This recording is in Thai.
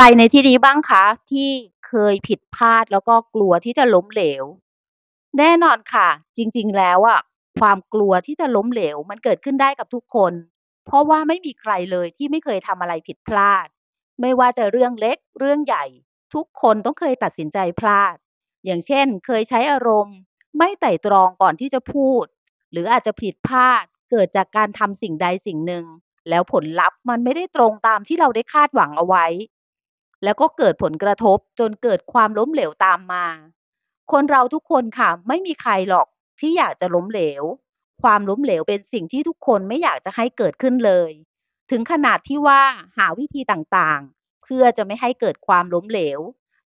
ใครในที่นี้บ้างคะที่เคยผิดพลาดแล้วก็กลัวที่จะล้มเหลว แน่นอนค่ะ จริงๆแล้วอะความกลัวที่จะล้มเหลว มันเกิดขึ้นได้กับทุกคน เพราะว่าไม่มีใครเลยที่ไม่เคยทำอะไรผิดพลาด ไม่ว่าจะเรื่องเล็กเรื่องใหญ่ ทุกคนต้องเคยตัดสินใจพลาด อย่างเช่น เคยใช้อารมณ์ ไม่ไตร่ตรองก่อนที่จะพูด หรืออาจจะผิดพลาดเกิดจากการทำสิ่งใดสิ่งหนึ่ง แล้วผลลัพธ์มันไม่ได้ตรงตามที่เราได้คาดหวังเอาไว้แล้วก็เกิดผลกระทบจนเกิดความล้มเหลวตามมา คนเราทุกคนค่ะ ไม่มีใครหรอกที่อยากจะล้มเหลว ความล้มเหลวเป็นสิ่งที่ทุกคนไม่อยากจะให้เกิดขึ้นเลย ถึงขนาดที่ว่าหาวิธีต่างๆ เพื่อจะไม่ให้เกิดความล้มเหลว